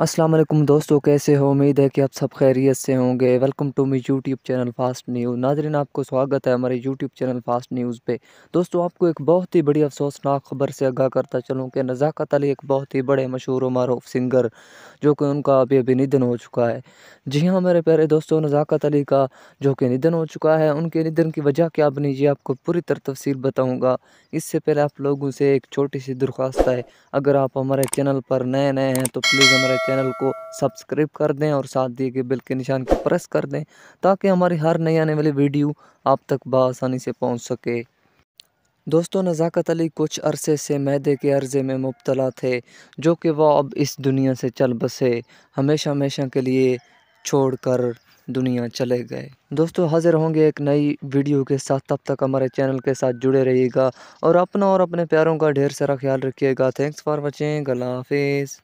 अस्सलाम वालेकुम दोस्तों कैसे हो उम्मीद है कि आप सब खैरियत से होंगे welcome to me YouTube channel fast news नाजरीन आपको स्वागत है हमारे यूट्यूब चैनल फास्ट न्यूज़ पे दोस्तों आपको एक बहुत ही बड़ी अफसोसनाक खबर से आगाह करता चलूँ कि नज़ाकत अली एक बहुत ही बड़े मशहूर और सिंगर जो कि उनका अभी अभी निधन हो चुका है जी हाँ मेरे प्यारे दोस्तों नज़ाकत अली का जो कि निधन हो चुका है उनके निधन की वजह क्या बनी ये आपको पूरी तरह तफसील बताऊँगा इससे पहले आप लोगों से एक छोटी सी दरख्वास्त है अगर आप हमारे चैनल पर नए नए हैं तो प्लीज़ हमारे चैनल को सब्सक्राइब कर दें और साथ दिए गए बिल के निशान को प्रेस कर दें ताकि हमारी हर नई आने वाली वीडियो आप तक बसानी से पहुँच सके दोस्तों नज़ाकत अली कुछ अरसे से मैदे के अर्ज़े में मुबतला थे जो कि वह अब इस दुनिया से चल बसे हमेशा हमेशा के लिए छोड़कर दुनिया चले गए दोस्तों हाज़िर होंगे एक नई वीडियो के साथ तब तक हमारे चैनल के साथ जुड़े रहिएगा और अपना और अपने प्यारों का ढेर सारा ख्याल रखिएगा थैंक्स फॉर वॉचिंग अल्लाह हाफिज़